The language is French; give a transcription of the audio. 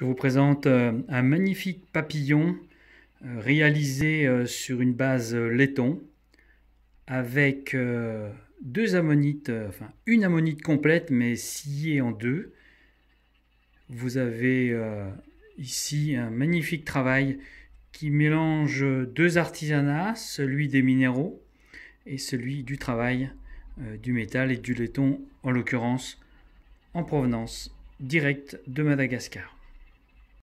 Je vous présente euh, un magnifique papillon euh, réalisé euh, sur une base laiton avec deux ammonites, enfin une ammonite complète mais sciée en deux. Vous avez ici un magnifique travail qui mélange deux artisanats, celui des minéraux et celui du travail du métal et du laiton en l'occurrence en provenance directe de Madagascar.